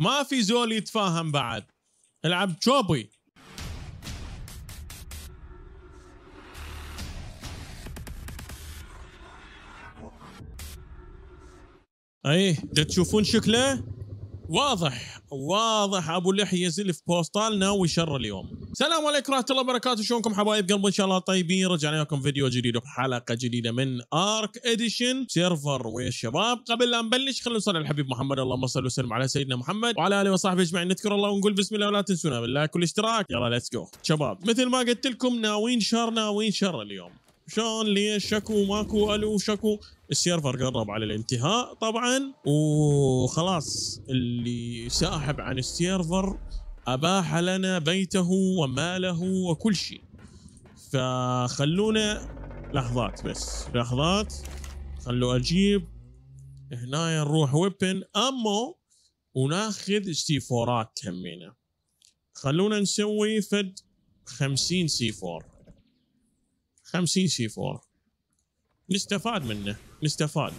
ما في زول يتفاهم بعد العب تشوبي اي تشوفون شكله واضح واضح ابو لحيه زلف بوستال ناوي شر اليوم السلام عليكم ورحمه الله وبركاته شلونكم حبايب قلب ان شاء الله طيبين رجعنا لكم فيديو جديد وحلقه جديده من ارك اديشن سيرفر ويا شباب قبل لا نبلش خلونا نصلي على الحبيب محمد اللهم صل وسلم على سيدنا محمد وعلى اله وصحبه اجمعين نذكر الله ونقول بسم الله ولا تنسونا بالله كل اشتراك يلا ليتس جو شباب مثل ما قلت لكم ناويين شر ناويين شر اليوم شلون ليش شكو ماكو الو شكو السيرفر قرب على الانتهاء طبعا وخلاص اللي ساحب عن السيرفر أباح لنا بيته وماله وكل شيء فخلونا لحظات بس لحظات خلو أجيب هنا نروح ويبن أمو وناخذ سي فورات همينه خلونا نسوي فد 50 سي فور 50 سي فور نستفاد منه نستفاد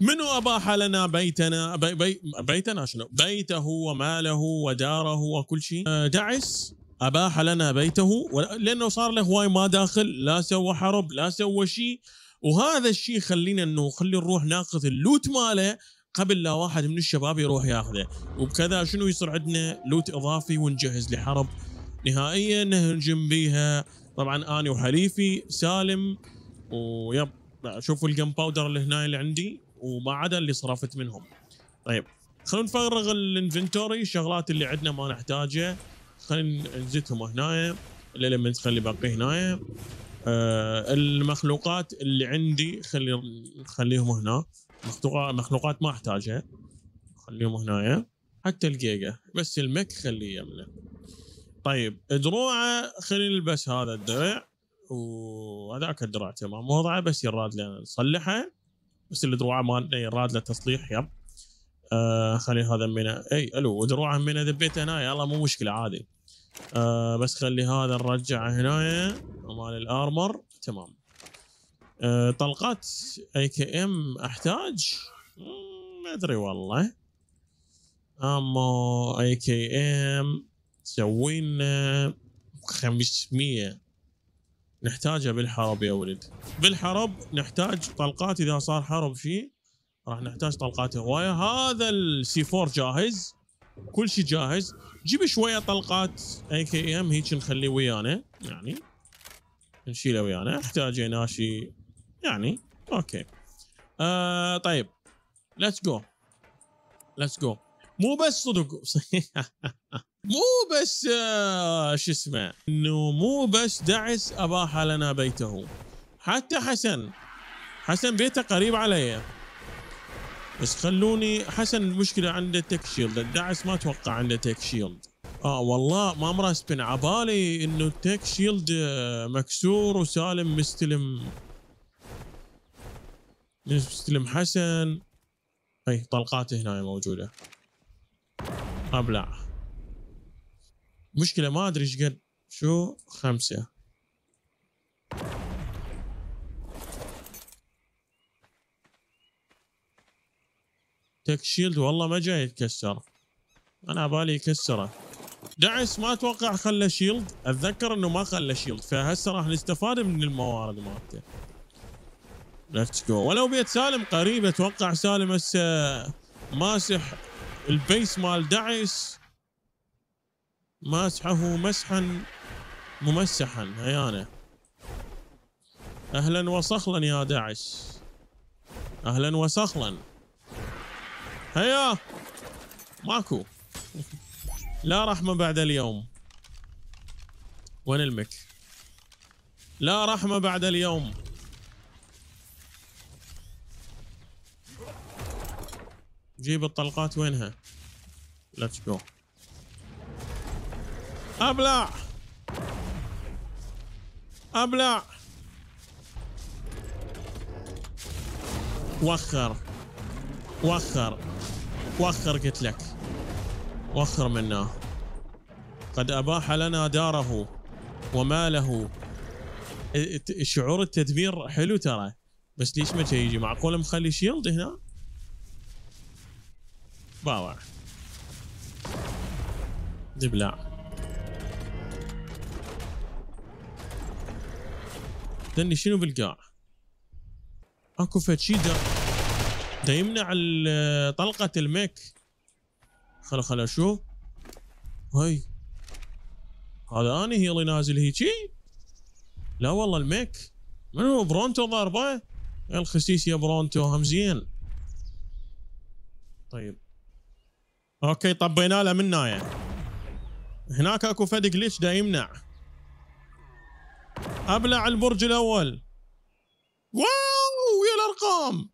منو أباح لنا بيتنا بي بي بيتنا شنو بيته وماله وداره وكل شيء دعس آه، أباح لنا بيته لأنه صار له هواي ما داخل لا سوى حرب لا سوى شيء وهذا الشيء خلينا انه خلي نروح ناخذ اللوت ماله قبل لا واحد من الشباب يروح ياخذه وبكذا شنو يصير عندنا لوت اضافي ونجهز لحرب نهائيا نهجم بيها طبعا اني وحليفي سالم ويب شوفوا الجن باودر اللي هنا اللي عندي وما عدا اللي صرفت منهم طيب خلونا نفرغ الانفنتوري الشغلات اللي عندنا ما نحتاجها خلينا نزتهم هنا الاليمنت خلي باقي هنا آه المخلوقات اللي عندي خلي نخليهم هنا مخلوقات ما احتاجها خليهم هنا حتى الجيجا بس المك خليه يمنا طيب دروعه خلي نلبس هذا الدرع وهذاك الدرع تمام وضعه بس يراد لنا نصلحه بس اللي دروعه مال إيه، راد له تصليح يب آه خلي هذا من اي الو دروعه من ذبيته هنا يلا مو مشكله عادي آه بس خلي هذا نرجعه هنا مال الارمر تمام آه طلقات اي كي ام احتاج ما ادري والله اما اي كي ام سوينا 500 نحتاجها بالحرب يا ولد بالحرب نحتاج طلقات اذا صار حرب فيه راح نحتاج طلقات هوايه هذا السي 4 جاهز كل شيء جاهز جيب شويه طلقات اي كي ام هيك نخليه ويانا يعني نشيله ويانا احتاجينا شيء يعني اوكي آه طيب ليتس جو ليتس جو مو بس صدق مو بس آه، شو اسمه انه مو بس دعس اباح لنا بيته حتى حسن حسن بيته قريب علي بس خلوني حسن المشكله عنده تك شيلد الدعس ما اتوقع عنده تك شيلد اه والله ما مرسبن عبالي انه التك شيلد آه، مكسور وسالم مستلم مستلم حسن اي طلقات هنا موجوده ابلع مشكلة ما أدري إيش قد شو خمسة تك شيلد والله ما جاي يتكسر أنا بالي يكسره دعس ما أتوقع خلى شيلد أتذكر إنه ما خلى شيلد فهسه راح نستفاد من الموارد مالته ليتس جو ولو بيت سالم قريب أتوقع سالم هسه ماسح البيس مال دعس ماسحه مسحا ممسحا هيانه اهلا وسخلا يا داعش اهلا وسخلا هيا ماكو لا رحمة بعد اليوم وين المك لا رحمة بعد اليوم جيب الطلقات وينها let's go ابلع ابلع وخر وخر وخر قلت لك وخر منا قد اباح لنا داره وماله شعور التدمير حلو ترى بس ليش ما يجي معقول مخلي شيلد هنا باوع دبلع دني شنو بالقاع اكو فد شي دا, يمنع طلقه الميك خلو خلو اشوف هاي هذا اني هي اللي نازل هيجي لا والله الميك من هو برونتو ضاربه الخسيس يا برونتو هم زين طيب اوكي طبينا له من هناك اكو فد جليتش دا يمنع ابلع البرج الاول واو يا الارقام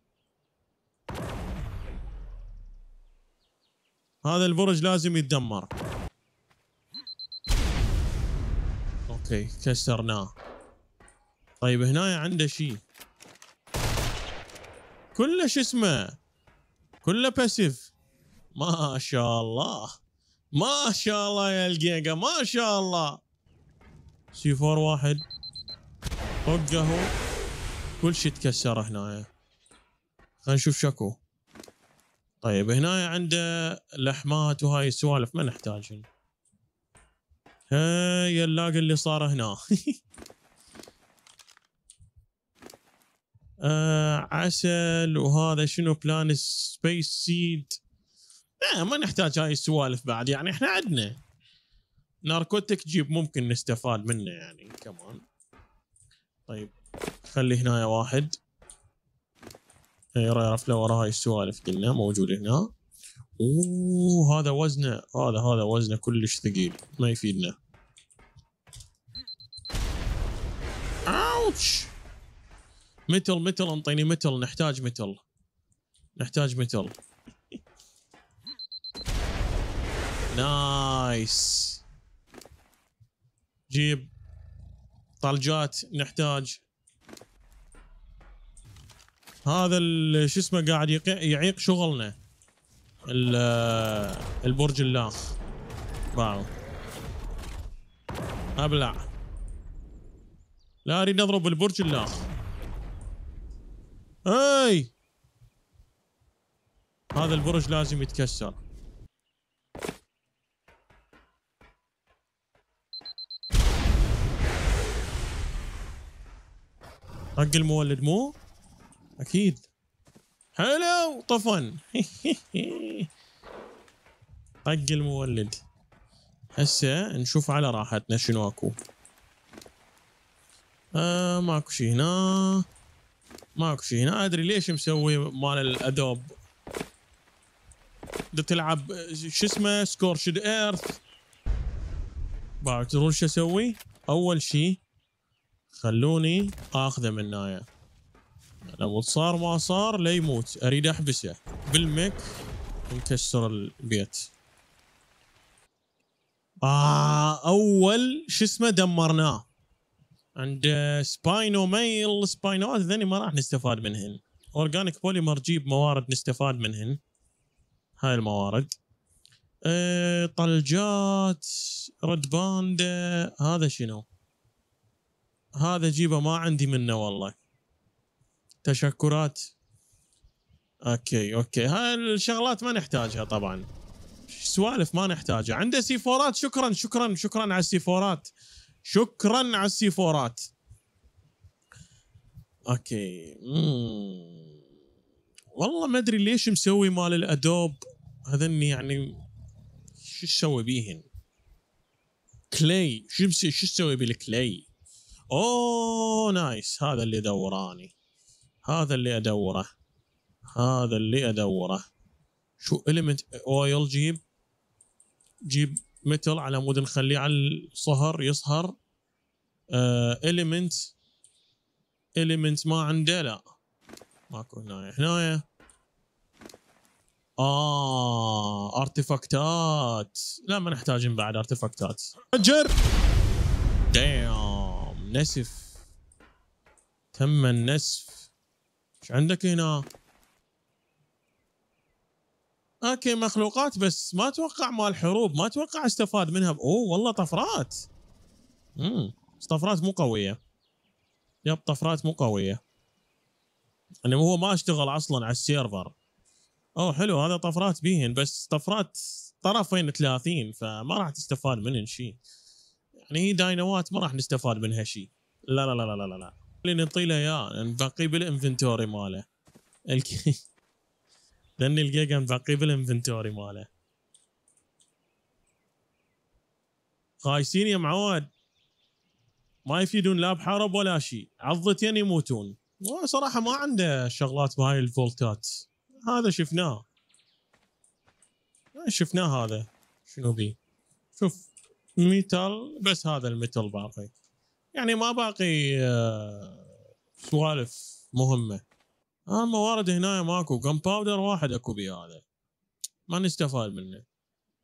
هذا البرج لازم يتدمر اوكي كسرناه طيب هنا عنده شيء كله شو اسمه كله باسيف ما شاء الله ما شاء الله يا الجيجا ما شاء الله سي فور واحد طقه كل شيء تكسر هنا خلينا نشوف شكو طيب هنا عنده لحمات وهاي السوالف ما نحتاجهن هاي اللاق اللي صار هنا آه عسل وهذا شنو بلان سبيس سيد لا ما نحتاج هاي السوالف بعد يعني احنا عندنا ناركوتك جيب ممكن نستفاد منه يعني كمان طيب خلي هنا واحد إيه، يعرف له ورا هاي السوالف قلنا موجود هنا اوه هذا وزنه هذا هذا وزنه كلش ثقيل ما يفيدنا اوتش متل متل انطيني متل نحتاج متل نحتاج متل نايس جيب طلجات نحتاج هذا شو اسمه قاعد يعيق شغلنا البرج اللاخ باو ابلع لا اريد اضرب البرج اللاخ اي هذا البرج لازم يتكسر حق المولد مو؟ اكيد حلو طفن حق المولد هسه نشوف على راحتنا شنو اكو آه ماكو شي هنا ماكو شي هنا ادري ليش مسوي مال الادوب دا تلعب شو اسمه سكورشد ايرث تروح شو اسوي اول شي خلوني اخذه من هنايا لو صار ما صار ليموت اريد احبسه بالمك ونكسر البيت آه اول شو اسمه دمرناه عند سباينو ميل سباينوات ذني ما راح نستفاد منهن اورجانيك بوليمر جيب موارد نستفاد منهن هاي الموارد آه، طلجات رد باندا هذا شنو هذا جيبه ما عندي منه والله تشكرات اوكي اوكي هاي الشغلات ما نحتاجها طبعا سوالف ما نحتاجها عنده سيفورات شكرا شكرا شكرا على السيفورات شكرا على السيفورات اوكي مم. والله ما ادري ليش مسوي مال الادوب هذني يعني شو تسوي بيهن كلي شو شو تسوي بالكلي اوه نايس هذا اللي دوراني هذا اللي ادوره هذا اللي ادوره شو اليمنت اويل جيب جيب متل على مود نخليه على الصهر يصهر اليمنت آه، اليمنت ما عنده لا ماكو هنايا هنايا اه ارتفاكتات لا ما نحتاجين بعد ارتفاكتات اجر دام النسف تم النسف ايش عندك هنا؟ اوكي مخلوقات بس ما اتوقع مال حروب ما اتوقع استفاد منها ب... اوه والله طفرات امم طفرات مو قويه يب طفرات مو قويه يعني هو ما اشتغل اصلا على السيرفر اوه حلو هذا طفرات بيهن بس طفرات طرفين 30 فما راح تستفاد منهن شيء يعني هي داينوات ما راح نستفاد منها شيء لا لا لا لا لا لا اللي نعطي له اياه نبقيه بالانفنتوري ماله لاني الجيجا نبقيه بالانفنتوري ماله خايسين يا معود ما يفيدون لا بحرب ولا شيء عضتين يموتون صراحة ما عنده شغلات بهاي الفولتات هذا شفناه شفناه هذا شنو بيه شوف ميتال بس هذا الميتال باقي يعني ما باقي آه، سوالف مهمه اما وارد هنا ماكو جن باودر واحد اكو بي هذا ما نستفاد منه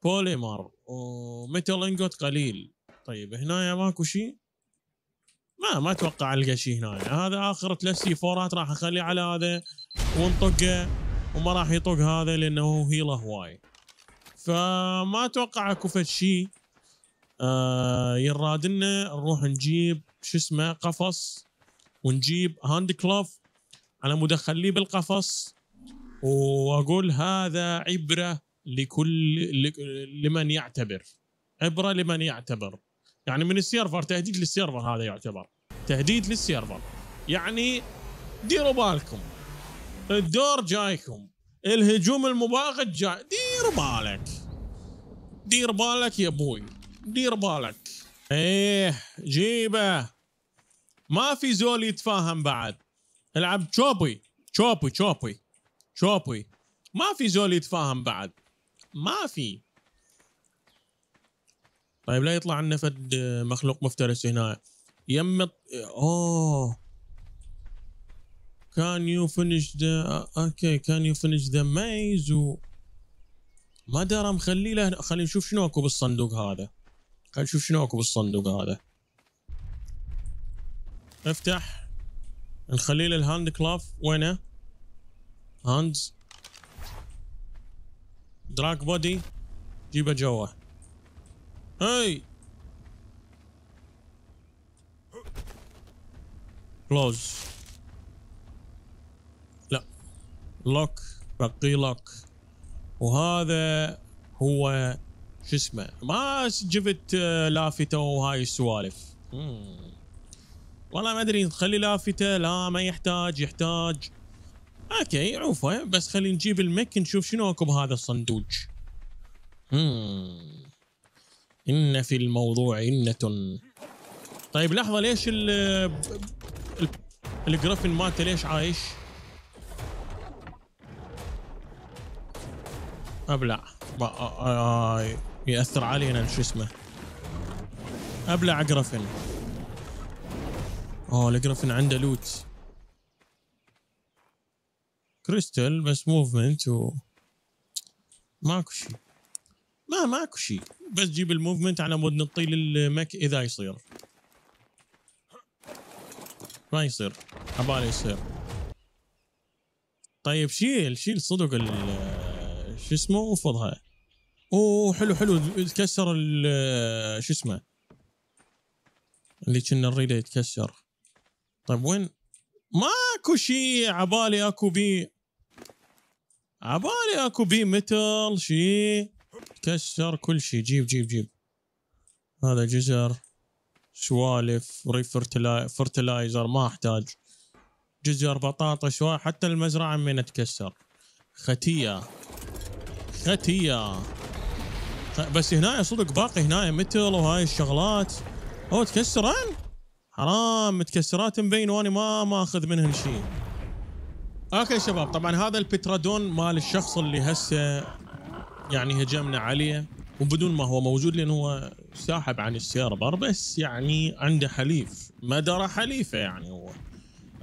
بوليمر وميتال انجوت قليل طيب هنا ماكو شيء ما ما اتوقع القى شيء هنا هذا اخر ثلاث سي فورات راح اخليه على هذا ونطقه وما راح يطق هذا لانه هيله هواي فما اتوقع اكو فد شيء آه نروح نجيب شو اسمه قفص ونجيب هاند كلوف على مود اخليه بالقفص واقول هذا عبره لكل لمن يعتبر عبره لمن يعتبر يعني من السيرفر تهديد للسيرفر هذا يعتبر تهديد للسيرفر يعني ديروا بالكم الدور جايكم الهجوم المباغت جاي دير بالك دير بالك يا ابوي دير بالك ايه جيبه ما في زول يتفاهم بعد العب تشوبي تشوبي تشوبي تشوبي ما في زول يتفاهم بعد ما في طيب لا يطلع لنا فد آه، مخلوق مفترس هنا يم اوه كان يو فينيش ذا اوكي كان يو فينيش ذا ميز و ما دار مخلي له خلينا نشوف شنو اكو بالصندوق هذا خلينا نشوف شنو اكو بالصندوق هذا افتح نخلي له الهاند كلاف وينه هاندز دراك بودي جيبه جوا هاي كلوز لا لوك بقي لوك وهذا هو شو اسمه ما جبت آه، لافته وهاي السوالف والله ما ادري نخلي لافته لا ما يحتاج يحتاج اوكي عوفه بس خلي نجيب المك نشوف شنو اكو بهذا الصندوق ان في الموضوع إنة طيب لحظه ليش ال الجرافين مالته ليش عايش؟ ابلع آه آه آه ياثر علينا شو اسمه ابلع جرافن اوه الجرافن عنده لوت كريستال بس موفمنت و ماكو شيء ما ماكو شيء بس جيب الموفمنت على مود نطيل المك اذا يصير ما يصير عبالي يصير طيب شيل شيل صدق شو اسمه وفضها اوه حلو حلو تكسر ال شو اسمه اللي كنا نريده يتكسر طيب وين ماكو شيء عبالي اكو بي عبالي اكو بي متل شيء تكسر كل شيء جيب جيب جيب هذا جزر سوالف ريفرتلايزر ما احتاج جزر بطاطا حتى المزرعه من تكسر ختيه ختيه طيب، بس هنا صدق باقي هنا متل وهاي الشغلات او تكسرن حرام متكسرات مبين واني ما ماخذ منهم شيء اوكي شباب طبعا هذا البترادون مال الشخص اللي هسه يعني هجمنا عليه وبدون ما هو موجود لان هو ساحب عن السيرفر بس يعني عنده حليف ما درى حليفه يعني هو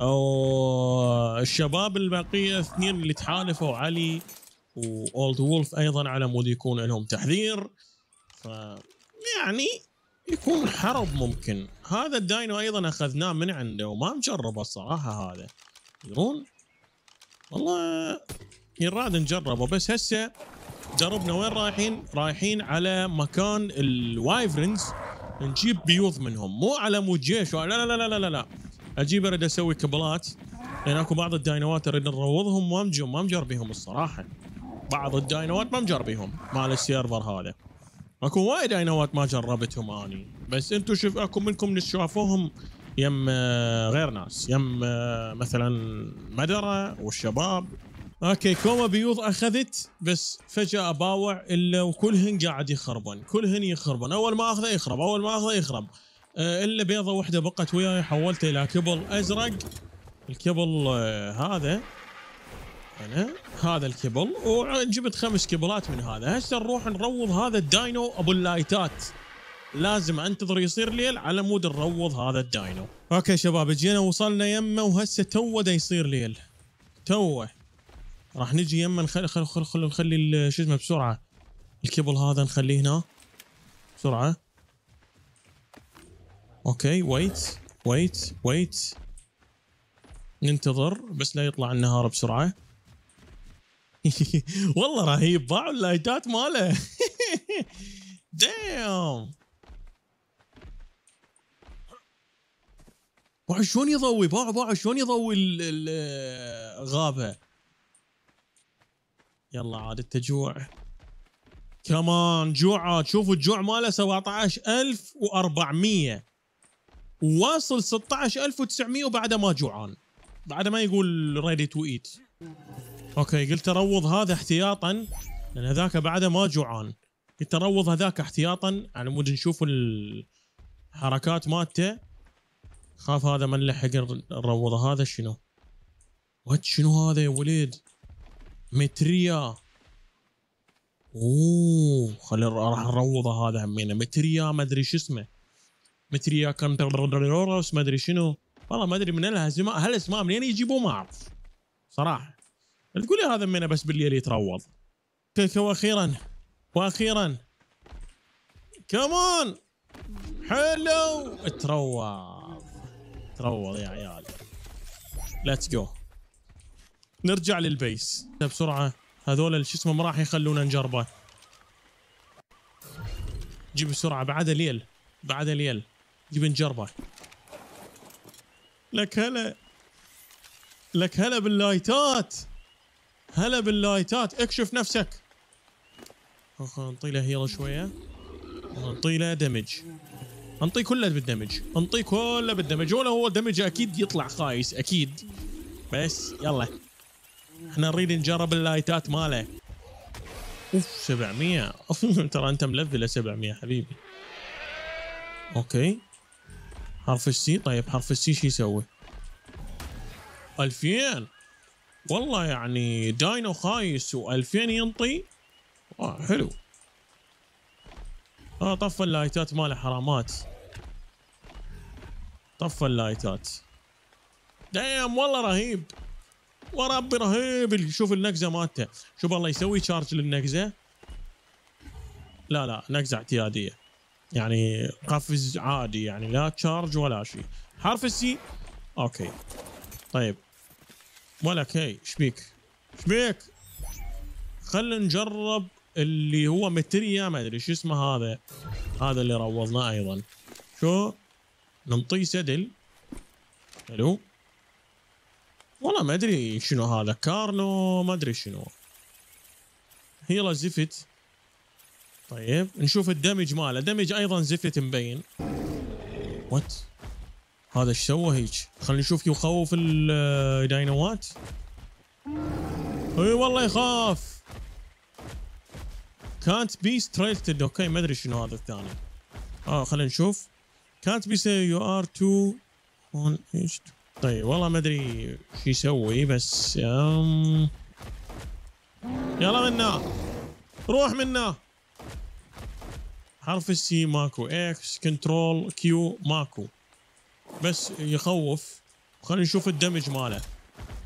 او الشباب البقيه اثنين اللي تحالفوا علي واولد وولف ايضا على مود يكون لهم تحذير ف يعني يكون حرب ممكن هذا الداينو ايضا اخذناه من عنده وما مجربه الصراحه هذا يرون والله يراد نجربه بس هسه جربنا وين رايحين رايحين على مكان الوايفرنز نجيب بيوض منهم مو على مود جيش لا لا لا لا لا لا اجيب اريد اسوي كبلات لان اكو بعض الداينوات اريد نروضهم ما ما الصراحه بعض الداينوات ما مجربيهم مال السيرفر هذا اكو وايد داينوات ما جربتهم اني بس انتم شوف اكو منكم شافوهم يم آه، غير ناس يم آه، مثلا مدرة والشباب اوكي كوما بيوض اخذت بس فجاه باوع الا وكلهن قاعد يخربن كلهن يخربن اول ما اخذه يخرب اول ما اخذه يخرب آه، الا بيضه واحده بقت وياي حولته الى كبل ازرق الكبل هذا انا هذا الكبل وجبت خمس كبلات من هذا هسه نروح نروض هذا الداينو ابو اللايتات لازم انتظر يصير ليل على مود نروض هذا الداينو اوكي شباب جينا وصلنا يمه وهسه توه دا يصير ليل توه راح نجي يمه نخلي خل خل خل نخلي شو اسمه بسرعه الكبل هذا نخليه هنا بسرعه اوكي ويت ويت ويت ننتظر بس لا يطلع النهار بسرعه والله رهيب باعوا اللايتات ماله دام باعوا شلون يضوي باعوا باعوا شلون يضوي الغابه يلا عاد انت جوع كمان جوع شوفوا الجوع ماله 17400 وواصل 16900 وبعده ما جوعان بعده ما يقول ريدي تو ايت اوكي قلت اروض هذا احتياطا لان هذاك بعده ما جوعان قلت اروض هذاك احتياطا على يعني مود نشوف الحركات مالته خاف هذا ما نلحق نروضه هذا شنو وات شنو هذا يا وليد متريا اوه خلي راح نروضه هذا همينه متريا ما ادري شو اسمه متريا كانتروس ما ادري شنو والله ما ادري من هالاسماء هالاسماء منين يجيبوه ما اعرف صراحه لي هذا منه بس بالليل يتروض واخيرا واخيرا كمان حلو تروض تروض يا عيال ليتس جو نرجع للبيس بسرعه هذول شو اسمه ما راح يخلونا نجربه جيب بسرعه بعد ليل بعد ليل جيب نجربه لك هلا لك هلا باللايتات هلا باللايتات اكشف نفسك خلنا نطي له هيل شويه ونعطي له دمج نعطيه كله بالدمج نعطيه كله بالدمج ولا هو دمج اكيد يطلع خايس اكيد بس يلا احنا نريد نجرب اللايتات ماله اوف 700 ترى انت ملفله 700 حبيبي اوكي حرف السي طيب حرف السي شو يسوي 2000 والله يعني داينو خايس و2000 ينطي اه حلو اه طفى اللايتات ماله حرامات طفى اللايتات دايم والله رهيب وربي رهيب شوف النقزه مالته شوف الله يسوي تشارج للنقزه لا لا نقزه اعتياديه يعني قفز عادي يعني لا تشارج ولا شيء حرف السي اوكي طيب ولك هي شبيك شبيك خلينا نجرب اللي هو متريا ما ادري شو اسمه هذا هذا اللي روضناه ايضا شو نعطيه سدل الو والله ما ادري شنو هذا كارلو ما ادري شنو هيلا زفت طيب نشوف الدمج ماله دمج ايضا زفت مبين وات هذا ايش سوى هيك خلينا نشوف يخوف الداينوات آه، اي والله يخاف كانت بي ستريتد اوكي ما ادري شنو هذا الثاني اه خلينا نشوف كانت بي سي يو ار تو اون ايش طيب والله ما ادري شو يسوي بس أم... يلا منا روح منا حرف السي ماكو اكس كنترول كيو ماكو بس يخوف خلينا نشوف الدمج ماله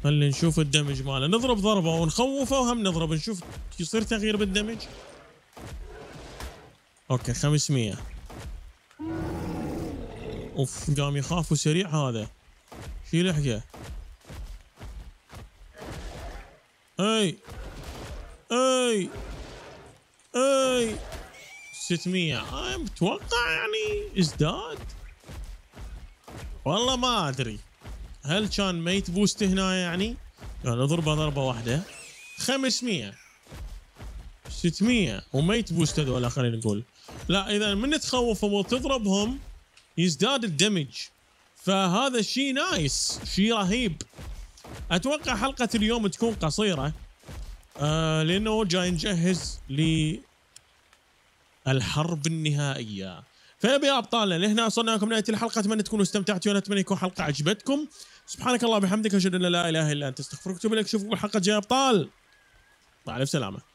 خلينا نشوف الدمج ماله نضرب ضربه ونخوفه وهم نضرب نشوف يصير تغيير بالدمج اوكي 500 اوف قام يخاف وسريع هذا شي لحقه اي اي اي 600 متوقع يعني ازداد والله ما ادري هل كان ميت بوست هنا يعني؟ يعني ضربه ضربه واحده 500 600 وميت بوست هذول خلينا نقول لا اذا من تخوفهم وتضربهم يزداد الدمج فهذا شيء نايس شيء رهيب اتوقع حلقه اليوم تكون قصيره آه لانه جاي نجهز للحرب النهائيه فيا ابطالنا لهنا وصلنا لكم نهايه الحلقه اتمنى تكونوا استمتعتوا اتمنى يكون حلقه عجبتكم سبحانك الله وبحمدك اشهد ان لا اله الا انت استغفرك واتوب اليك اشوفكم الحلقه الجايه ابطال مع طيب، السلامه